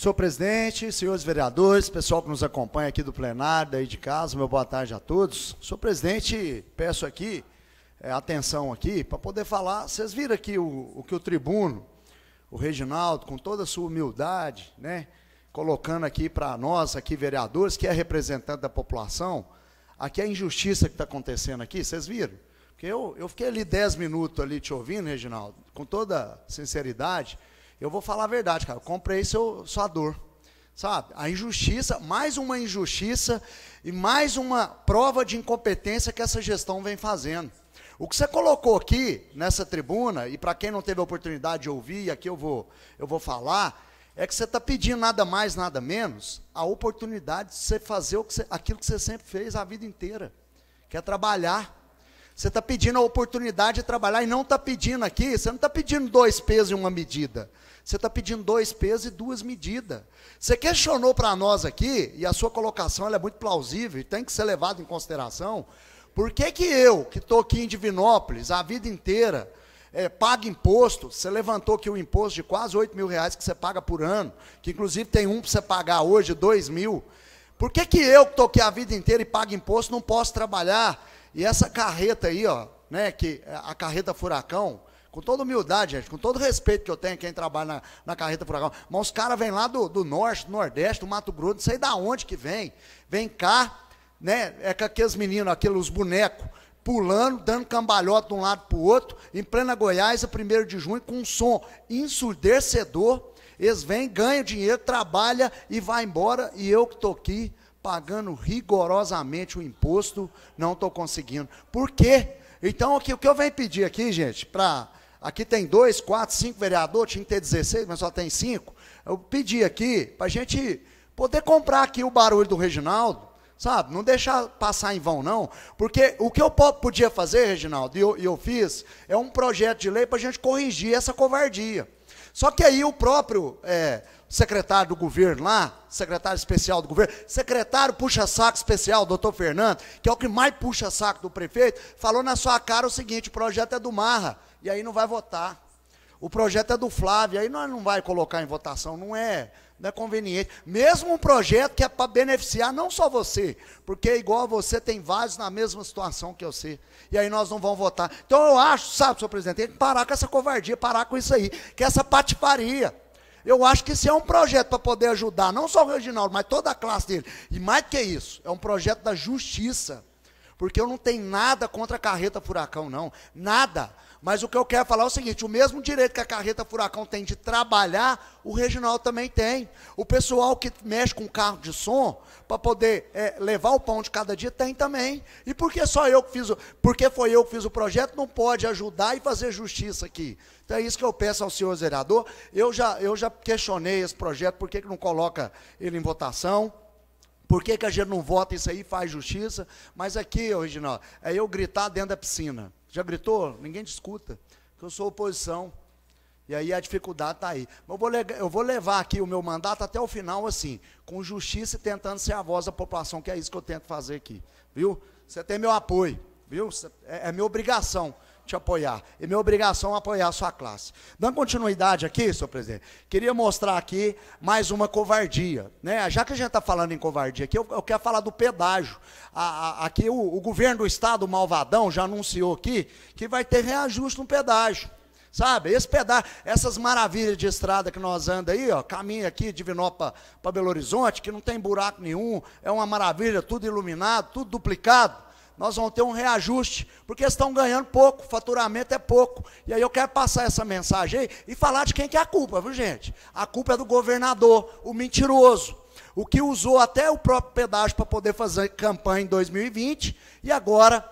Senhor presidente, senhores vereadores, pessoal que nos acompanha aqui do plenário, daí de casa, meu boa tarde a todos. Senhor presidente, peço aqui é, atenção aqui para poder falar. Vocês viram aqui o, o, que o tribuno, o Reginaldo, com toda a sua humildade, né, colocando aqui para nós, aqui vereadores, que é representante da população, aqui é a injustiça que está acontecendo aqui, vocês viram? Porque eu, eu fiquei ali dez minutos ali te ouvindo, Reginaldo, com toda sinceridade. Eu vou falar a verdade, cara. Eu comprei seu, sua dor. Sabe? A injustiça, mais uma injustiça e mais uma prova de incompetência que essa gestão vem fazendo. O que você colocou aqui nessa tribuna, e para quem não teve a oportunidade de ouvir, aqui eu vou, eu vou falar, é que você está pedindo nada mais, nada menos, a oportunidade de você fazer o que você, aquilo que você sempre fez a vida inteira, que é trabalhar. Você está pedindo a oportunidade de trabalhar e não está pedindo aqui, você não está pedindo dois pesos e uma medida. Você está pedindo dois pesos e duas medidas. Você questionou para nós aqui, e a sua colocação é muito plausível e tem que ser levada em consideração. Por que, que eu, que estou aqui em Divinópolis a vida inteira, é, eh, paga imposto, você levantou aqui o imposto de quase 8 mil reais que você paga por ano, que inclusive tem um para você pagar hoje, 2 mil. Por que, que eu que estou aqui a vida inteira e pago imposto não posso trabalhar? E essa carreta aí, ó, né, que eh, a carreta furacão, com toda humildade, gente, com todo respeito que eu tenho quem trabalha na, na carreta furacão. Mas os caras vêm lá do, do norte, do nordeste, do Mato Grosso, não sei da onde que vem. Vem cá, né? É com aqueles meninos, aqueles bonecos, pulando, dando cambalhota de um lado para o outro, em plena Goiás, a 1 de junho, com um som ensurdecedor. Eles vêm, ganham dinheiro, trabalham e vai embora. E eu que estou aqui pagando rigorosamente o imposto, não estou conseguindo. Por quê? Então, o que eu venho pedir aqui, gente, para Aqui tem dois, quatro, cinco vereadores, tinha que ter 16, mas só tem cinco. Eu pedi aqui para a gente poder comprar aqui o barulho do Reginaldo, sabe? Não deixar passar em vão, não. Porque o que eu podia fazer, Reginaldo, e eu, eu fiz, é um projeto de lei para a gente corrigir essa covardia. Só que aí o próprio é, secretário do governo lá, secretário especial do governo, secretário puxa-saco especial, doutor Fernando, que é o que mais puxa saco do prefeito, falou na sua cara o seguinte: o projeto é do Marra e aí não vai votar. O projeto é do Flávio, aí nós não vai colocar em votação, não é, não é conveniente. Mesmo um projeto que é para beneficiar não só você, porque igual a você tem vários na mesma situação que você. E aí nós não vamos votar. Então eu acho, sabe, senhor presidente, tem que parar com essa covardia, parar com isso aí, que é essa patifaria. Eu acho que isso é um projeto para poder ajudar, não só o Reginaldo, mas toda a classe dele. E mais que isso, é um projeto da justiça. Porque eu não tenho nada contra a carreta furacão, não. Nada. Mas o que eu quero falar é o seguinte: o mesmo direito que a carreta furacão tem de trabalhar, o regional também tem. O pessoal que mexe com carro de som para poder é, levar o pão de cada dia tem também. E por que só eu que fiz o, porque foi eu que fiz o projeto, não pode ajudar e fazer justiça aqui. Então é isso que eu peço ao senhor vereador. Eu já, eu já questionei esse projeto, por que, que não coloca ele em votação? Por que, que a gente não vota isso aí e faz justiça? Mas aqui, Reginaldo, é eu gritar dentro da piscina. Já gritou? Ninguém te escuta. Porque eu sou oposição. E aí a dificuldade está aí. Eu vou, eu vou levar aqui o meu mandato até o final, assim, com justiça e tentando ser a voz da população, que é isso que eu tento fazer aqui. Viu? Você tem meu apoio, viu? É, é minha obrigação te apoiar. É minha obrigação apoiar a sua classe. Dando continuidade aqui, senhor presidente, queria mostrar aqui mais uma covardia. Né? Já que a gente está falando em covardia aqui, eu, eu quero falar do pedágio. A, a, aqui o, o, governo do estado, Malvadão, já anunciou aqui que vai ter reajuste no pedágio. Sabe, esse pedágio, essas maravilhas de estrada que nós andamos aí, ó, caminho aqui de Vinópolis para Belo Horizonte, que não tem buraco nenhum, é uma maravilha, tudo iluminado, tudo duplicado nós vamos ter um reajuste, porque eles estão ganhando pouco, faturamento é pouco. E aí eu quero passar essa mensagem aí e falar de quem que é a culpa, viu gente? A culpa é do governador, o mentiroso, o que usou até o próprio pedágio para poder fazer campanha em 2020, e agora,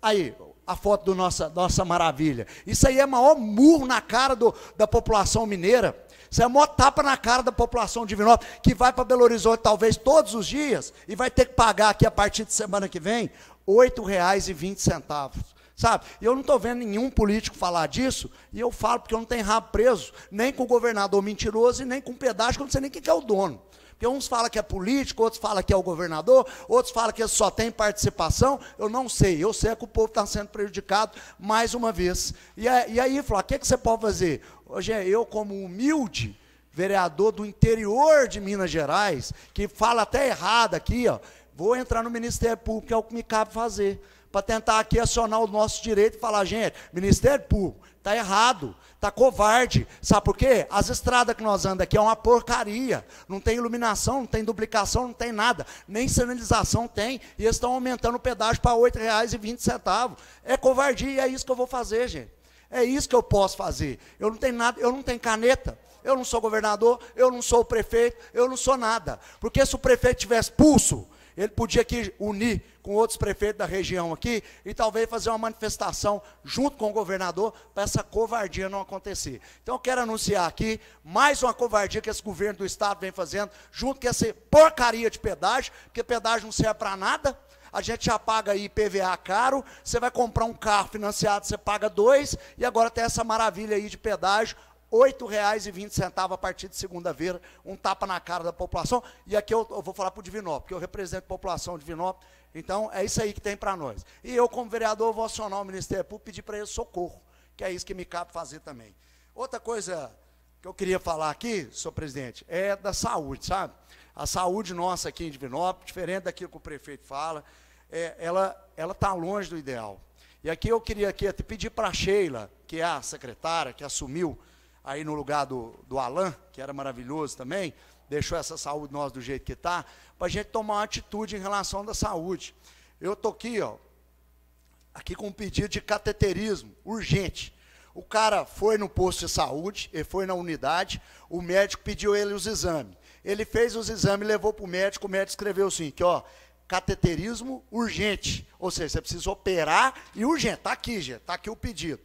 aí, a foto do nossa, nossa maravilha. Isso aí é maior murro na cara do, da população mineira. Isso é maior tapa na cara da população de Divinópolis, que vai para Belo Horizonte talvez todos os dias e vai ter que pagar aqui a partir de semana que vem R$ 8,20. Sabe? Eu não estou vendo nenhum político falar disso, e eu falo porque eu não tenho rabo preso, nem com o governador mentiroso e nem com o pedágio, que eu não sei nem quem é o dono. Porque uns falam que é político, outros falam que é o governador, outros falam que só tem participação. Eu não sei. Eu sei é que o povo está sendo prejudicado mais uma vez. E, é, aí, Flávio, o que, é que você pode fazer? Hoje, eu, como humilde vereador do interior de Minas Gerais, que fala até errado aqui, ó, Vou entrar no Ministério Público, que é o que me cabe fazer, para tentar aqui acionar o nosso direito e falar, gente, Ministério Público, está errado, está covarde. Sabe por quê? As estradas que nós andamos aqui é uma porcaria. Não tem iluminação, não tem duplicação, não tem nada. Nem sinalização tem. E eles estão aumentando o pedágio para R$ 8,20. É covardia, é isso que eu vou fazer, gente. É isso que eu posso fazer. Eu não tenho nada, eu não tenho caneta. Eu não sou governador, eu não sou prefeito, eu não sou nada. Porque se o prefeito tivesse pulso, ele podia aqui unir com outros prefeitos da região aqui e talvez fazer uma manifestação junto com o governador para essa covardia não acontecer. Então eu quero anunciar aqui mais uma covardia que esse governo do estado vem fazendo, junto com essa porcaria de pedágio, porque pedágio não serve para nada. A gente já paga aí PVA caro, você vai comprar um carro financiado, você paga dois, e agora tem essa maravilha aí de pedágio R$ 8,20 a partir de segunda-feira, um tapa na cara da população. E aqui eu, eu vou falar para o Divinópolis, porque eu represento a população de Divinópolis. Então, é isso aí que tem para nós. E eu, como vereador, vou acionar o Ministério Público pedir para ele socorro, que é isso que me cabe fazer também. Outra coisa que eu queria falar aqui, senhor presidente, é da saúde, sabe? A saúde nossa aqui em Divinópolis, diferente daquilo que o prefeito fala, é, ela está longe do ideal. E aqui eu queria aqui, pedir para a Sheila, que é a secretária que assumiu aí no lugar do, do Alain, que era maravilhoso também, deixou essa saúde nós do jeito que está, para a gente tomar uma atitude em relação da saúde. Eu estou aqui, ó, aqui com um pedido de cateterismo, urgente. O cara foi no posto de saúde, ele foi na unidade, o médico pediu ele os exames. Ele fez os exames, levou para o médico, o médico escreveu assim, que ó, cateterismo urgente, ou seja, você precisa operar e urgente, está aqui, gente, está aqui o pedido.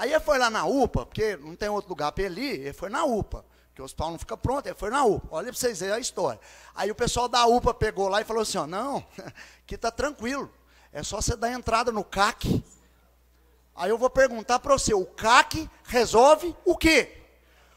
Aí ele foi lá na UPA, porque não tem outro lugar para ele ir, ele foi na UPA, porque o hospital não fica pronto, ele foi na UPA. Olha para vocês verem a história. Aí o pessoal da UPA pegou lá e falou assim: ó, não, que está tranquilo, é só você dar entrada no CAC. Aí eu vou perguntar para você: o CAC resolve o quê?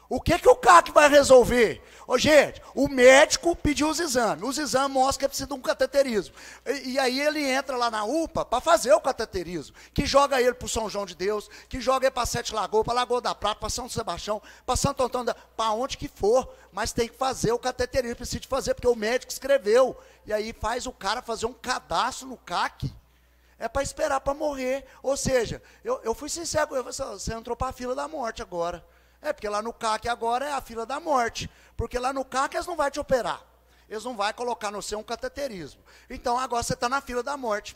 O que, que o CAC vai resolver? Ô, gente, o médico pediu os exames. Os exames mostram que é preciso de um cateterismo. E, e aí ele entra lá na UPA para fazer o cateterismo, que joga ele para o São João de Deus, que joga ele para Sete Lagoas, para Lagoa da Prata, para São Sebastião, para Santo Antônio, da... para onde que for. Mas tem que fazer o cateterismo, precisa de fazer, porque o médico escreveu. E aí faz o cara fazer um cadastro no CAC. É para esperar para morrer. Ou seja, eu, eu fui sincero, eu falei, assim, você entrou para a fila da morte agora. É, porque lá no CAC agora é a fila da morte. Porque lá no CAC eles não vão te operar. Eles não vão colocar no seu um cateterismo. Então agora você está na fila da morte.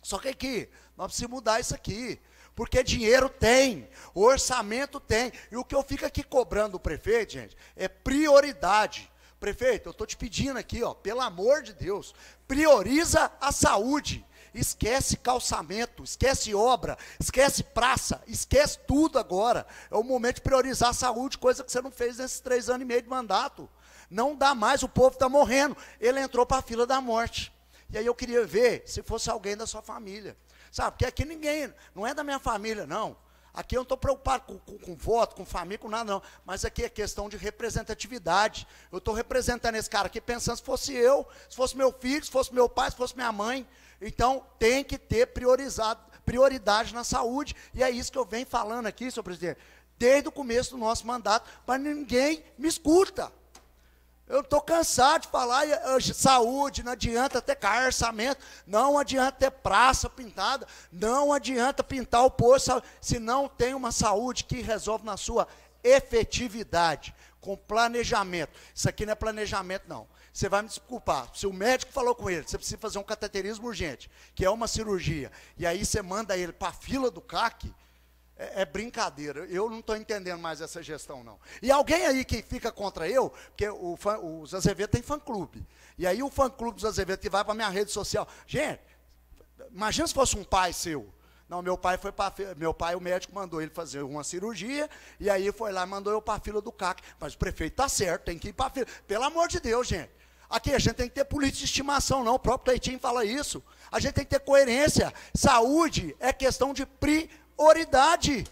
Só que aqui, nós precisamos mudar isso aqui. Porque dinheiro tem, orçamento tem. E o que eu fico aqui cobrando o prefeito, gente, é prioridade. Prefeito, eu estou te pedindo aqui, ó, pelo amor de Deus, prioriza a saúde. Esquece calçamento, esquece obra, esquece praça, esquece tudo agora. É o momento de priorizar a saúde, coisa que você não fez nesses três anos e meio de mandato. Não dá mais, o povo está morrendo. Ele entrou para a fila da morte. E aí eu queria ver se fosse alguém da sua família. Sabe, porque aqui ninguém, não é da minha família, não. Aqui eu não estou preocupado com, com, com, voto, com família, com nada, não. Mas aqui é questão de representatividade. Eu estou representando esse cara aqui pensando se fosse eu, se fosse meu filho, se fosse meu pai, se fosse minha mãe. Então, tem que ter priorizado, prioridade na saúde. E é isso que eu venho falando aqui, senhor presidente, desde o começo do nosso mandato, mas ninguém me escuta. Eu estou cansado de falar eh, saúde, não adianta ter orçamento, não adianta ter praça pintada, não adianta pintar o poço, se não tem uma saúde que resolve na sua efetividade, com planejamento. Isso aqui não é planejamento, não. Você vai me desculpar. Se o médico falou com ele, você precisa fazer um cateterismo urgente, que é uma cirurgia, e aí você manda ele para a fila do CAC, é, é brincadeira. Eu não estou entendendo mais essa gestão, não. E alguém aí que fica contra eu, porque o, fã, o Azevedo tem fã-clube. E aí o fã-clube do Azevedo que vai para a minha rede social. Gente, imagina se fosse um pai seu. Não, meu pai foi para meu pai, o médico mandou ele fazer uma cirurgia e aí foi lá mandou eu para a fila do CAC. Mas o prefeito tá certo, tem que ir para a fila. Pelo amor de Deus, gente. Aqui a gente tem que ter política de estimação, não. O próprio Cleitinho fala isso. A gente tem que ter coerência. Saúde é questão de prioridade prioridade.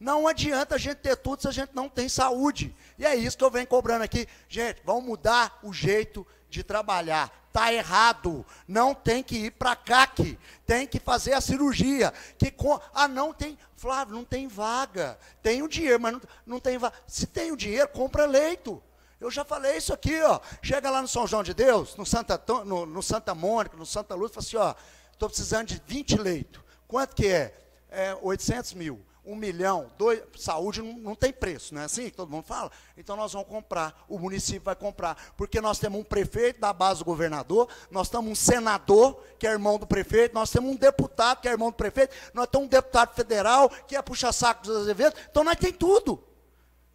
Não adianta a gente ter tudo se a gente não tem saúde. E é isso que eu venho cobrando aqui. Gente, vamos mudar o jeito de trabalhar. Está errado. Não tem que ir para CAC. Tem que fazer a cirurgia. Que com... Ah, não tem. Flávio, não tem vaga. Tem o dinheiro, mas não, não tem vaga. Se tem o dinheiro, compra leito. Eu já falei isso aqui, ó. Chega lá no São João de Deus, no Santa, no, no Santa Mônica, no Santa Luz, fala assim, ó, estou precisando de 20 leitos. Quanto que é? é, 800 mil, 1 milhão, dois, saúde não, não tem preço, não é assim que todo mundo fala? Então nós vamos comprar, o município vai comprar, porque nós temos um prefeito da base do governador, nós temos um senador, que é irmão do prefeito, nós temos um deputado, que é irmão do prefeito, nós temos um deputado federal, que é puxa-saco dos eventos, então nós temos tudo.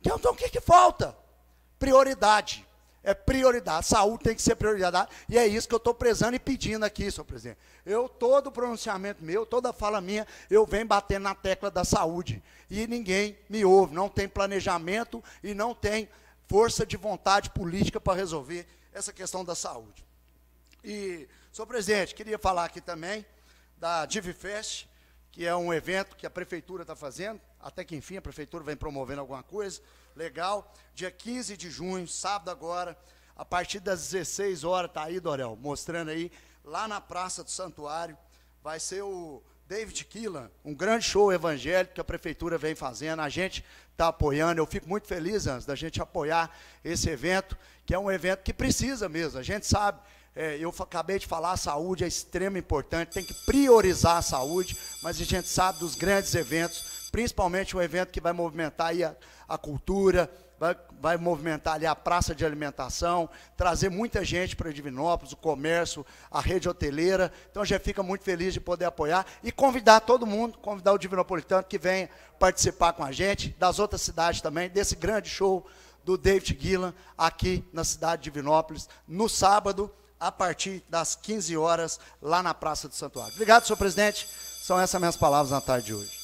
Então, então o que, que falta? Prioridade. É prioridade. Saúde tem que ser prioridade. E é isso que eu estou prezando e pedindo aqui, senhor presidente. Eu, todo pronunciamento meu, toda fala minha, eu venho batendo na tecla da saúde. E ninguém me ouve. Não tem planejamento e não tem força de vontade política para resolver essa questão da saúde. E, senhor presidente, queria falar aqui também da DivFest, que é um evento que a prefeitura está fazendo, até que enfim a prefeitura vem promovendo alguma coisa, legal. Dia 15 de junho, sábado agora, a partir das 16 horas, está aí, Dorel, mostrando aí, lá na Praça do Santuário, vai ser o David Killan, um grande show evangélico que a prefeitura vem fazendo, a gente está apoiando, eu fico muito feliz, antes da gente apoiar esse evento, que é um evento que precisa mesmo, a gente sabe é, eu acabei de falar, a saúde é extremamente importante, tem que priorizar a saúde, mas a gente sabe dos grandes eventos, principalmente um evento que vai movimentar aí a, a cultura, vai, vai, movimentar ali a praça de alimentação, trazer muita gente para Divinópolis, o comércio, a rede hoteleira. Então a gente fica muito feliz de poder apoiar e convidar todo mundo, convidar o Divinopolitano que venha participar com a gente, das outras cidades também, desse grande show do David Gillan aqui na cidade de Divinópolis, no sábado a partir das 15 horas, lá na Praça do Santuário. Obrigado, senhor presidente. São essas minhas palavras na tarde de hoje.